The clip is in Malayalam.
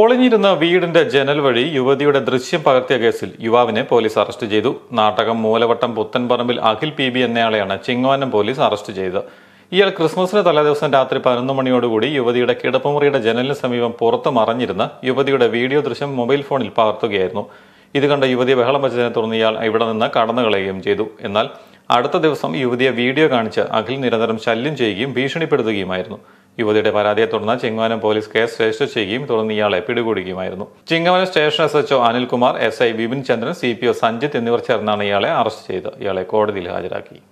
ഒളിഞ്ഞിരുന്ന വീടിന്റെ ജനൽ വഴി യുവതിയുടെ ദൃശ്യം പകർത്തിയ കേസിൽ യുവാവിനെ പോലീസ് അറസ്റ്റ് ചെയ്തു നാടകം മൂലവട്ടം പുത്തൻപറമ്പിൽ അഖിൽ പി ബി എന്നയാളെയാണ് ചിങ്ങവനം പോലീസ് അറസ്റ്റ് ചെയ്തത് ഇയാൾ ക്രിസ്മസിന് തലേദിവസം രാത്രി പതിനൊന്ന് മണിയോടുകൂടി യുവതിയുടെ കിടപ്പുമുറിയുടെ ജനലിന് സമീപം പുറത്ത് മറഞ്ഞിരുന്ന യുവതിയുടെ വീഡിയോ ദൃശ്യം മൊബൈൽ ഫോണിൽ പകർത്തുകയായിരുന്നു ഇത് കണ്ട യുവതി ബഹളം വച്ചതിനെ തുടർന്ന് ഇയാൾ ഇവിടെ നിന്ന് കടന്നുകളയുകയും ചെയ്തു എന്നാൽ അടുത്ത ദിവസം യുവതിയെ വീഡിയോ കാണിച്ച് അഖിൽ നിരന്തരം ശല്യം ചെയ്യുകയും ഭീഷണിപ്പെടുത്തുകയുമായിരുന്നു യുവതിയുടെ പരാതിയെ തുടർന്ന് ചിങ്ങവനം പോലീസ് കേസ് രജിസ്റ്റർ ചെയ്യുകയും തുടർന്ന് ഇയാളെ പിടികൂടുകയുമായിരുന്നു Chingavanam station S H O Anilkumar S I Bipin Chandran C P O Sanjith എന്നിവർ ചേർന്നാണ് ഇയാളെ അറസ്റ്റ് ചെയ്ത് ഇയാളെ കോടതിയിൽ ഹാജരാക്കി